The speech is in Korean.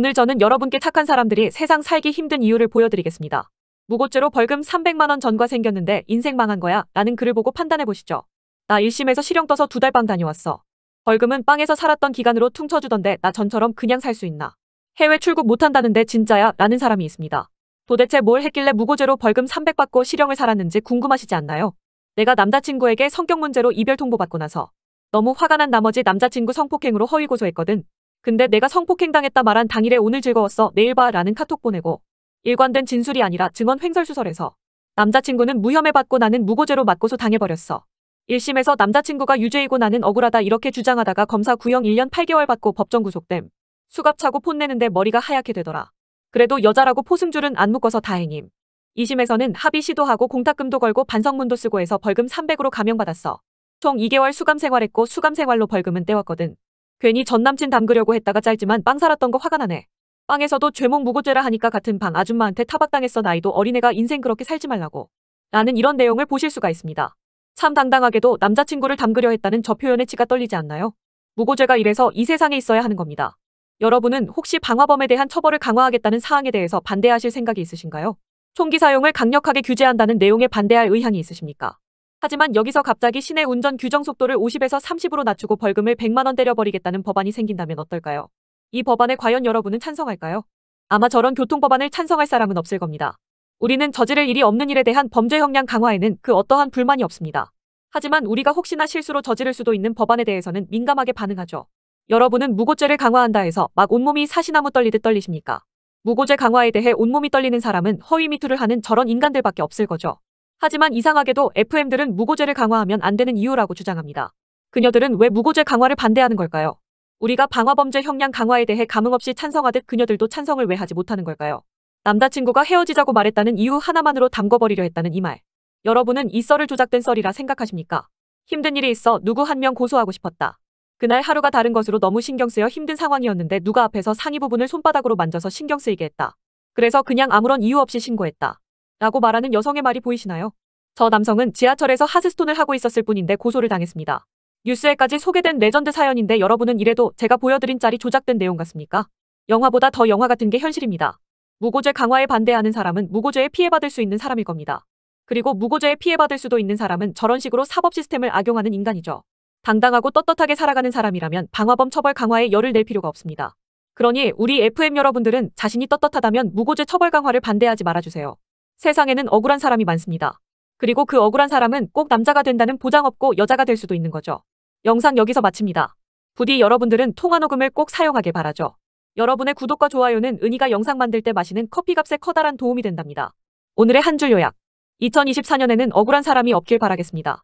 오늘 저는 여러분께 착한 사람들이 세상 살기 힘든 이유를 보여드리겠습니다. 무고죄로 벌금 300만원 전과 생겼는데 인생 망한 거야 라는 글을 보고 판단해보시죠. 나 1심에서 실형 떠서 두달빵 다녀왔어. 벌금은 빵에서 살았던 기간으로 퉁쳐주던데 나 전처럼 그냥 살 수 있나. 해외 출국 못한다는데 진짜야 라는 사람이 있습니다. 도대체 뭘 했길래 무고죄로 벌금 300 받고 실형을 살았는지 궁금하시지 않나요? 내가 남자친구에게 성격 문제로 이별 통보받고 나서 너무 화가 난 나머지 남자친구 성폭행으로 허위 고소했거든. 근데 내가 성폭행당했다 말한 당일에 오늘 즐거웠어 내일 봐 라는 카톡 보내고 일관된 진술이 아니라 증언 횡설수설에서 남자친구는 무혐의받고 나는 무고죄로 맞고소 당해버렸어. 1심에서 남자친구가 유죄이고 나는 억울하다 이렇게 주장하다가 검사 구형 1년 8개월 받고 법정 구속됨. 수갑 차고 폰내는데 머리가 하얗게 되더라. 그래도 여자라고 포승줄은 안 묶어서 다행임. 2심에서는 합의 시도하고 공탁금도 걸고 반성문도 쓰고 해서 벌금 300으로 감형받았어. 총 2개월 수감 생활했고 수감 생활로 벌금은 떼웠거든. 괜히 전남친 담그려고 했다가 짤지만 빵 살았던 거 화가 나네. 빵에서도 죄몽 무고죄라 하니까 같은 방 아줌마한테 타박당했어 나이도 어린애가 인생 그렇게 살지 말라고. 라는 이런 내용을 보실 수가 있습니다. 참 당당하게도 남자친구를 담그려 했다는 저 표현에 치가 떨리지 않나요? 무고죄가 이래서 이 세상에 있어야 하는 겁니다. 여러분은 혹시 방화범에 대한 처벌을 강화하겠다는 사항에 대해서 반대하실 생각이 있으신가요? 총기 사용을 강력하게 규제한다는 내용에 반대할 의향이 있으십니까? 하지만 여기서 갑자기 시내 운전 규정 속도를 50에서 30으로 낮추고 벌금을 100만원 때려버리겠다는 법안이 생긴다면 어떨까요? 이 법안에 과연 여러분은 찬성할까요? 아마 저런 교통법안을 찬성할 사람은 없을 겁니다. 우리는 저지를 일이 없는 일에 대한 범죄 형량 강화에는 그 어떠한 불만이 없습니다. 하지만 우리가 혹시나 실수로 저지를 수도 있는 법안에 대해서는 민감하게 반응하죠. 여러분은 무고죄를 강화한다 해서 막 온몸이 사시나무 떨리듯 떨리십니까? 무고죄 강화에 대해 온몸이 떨리는 사람은 허위 미투를 하는 저런 인간들밖에 없을 거죠. 하지만 이상하게도 FM들은 무고죄를 강화하면 안 되는 이유라고 주장합니다. 그녀들은 왜 무고죄 강화를 반대하는 걸까요? 우리가 방화범죄 형량 강화에 대해 감흥 없이 찬성하듯 그녀들도 찬성을 왜 하지 못하는 걸까요? 남자친구가 헤어지자고 말했다는 이유 하나만으로 담궈버리려 했다는 이 말. 여러분은 이 썰을 조작된 썰이라 생각하십니까? 힘든 일이 있어 누구 한 명 고소하고 싶었다. 그날 하루가 다른 것으로 너무 신경 쓰여 힘든 상황이었는데 누가 앞에서 상위 부분을 손바닥으로 만져서 신경 쓰이게 했다. 그래서 그냥 아무런 이유 없이 신고했다. 라고 말하는 여성의 말이 보이시나요? 저 남성은 지하철에서 하스스톤을 하고 있었을 뿐인데 고소를 당했습니다. 뉴스에까지 소개된 레전드 사연인데 여러분은 이래도 제가 보여드린 짤이 조작된 내용 같습니까? 영화보다 더 영화 같은 게 현실입니다. 무고죄 강화에 반대하는 사람은 무고죄에 피해받을 수 있는 사람일 겁니다. 그리고 무고죄에 피해받을 수도 있는 사람은 저런 식으로 사법 시스템을 악용하는 인간이죠. 당당하고 떳떳하게 살아가는 사람이라면 방화범 처벌 강화에 열을 낼 필요가 없습니다. 그러니 우리 FM 여러분들은 자신이 떳떳하다면 무고죄 처벌 강화를 반대하지 말아주세요. 세상에는 억울한 사람이 많습니다. 그리고 그 억울한 사람은 꼭 남자가 된다는 보장 없고 여자가 될 수도 있는 거죠. 영상 여기서 마칩니다. 부디 여러분들은 통화 녹음을 꼭 사용하길 바라죠. 여러분의 구독과 좋아요는 은희가 영상 만들 때 마시는 커피값에 커다란 도움이 된답니다. 오늘의 한 줄 요약. 2024년에는 억울한 사람이 없길 바라겠습니다.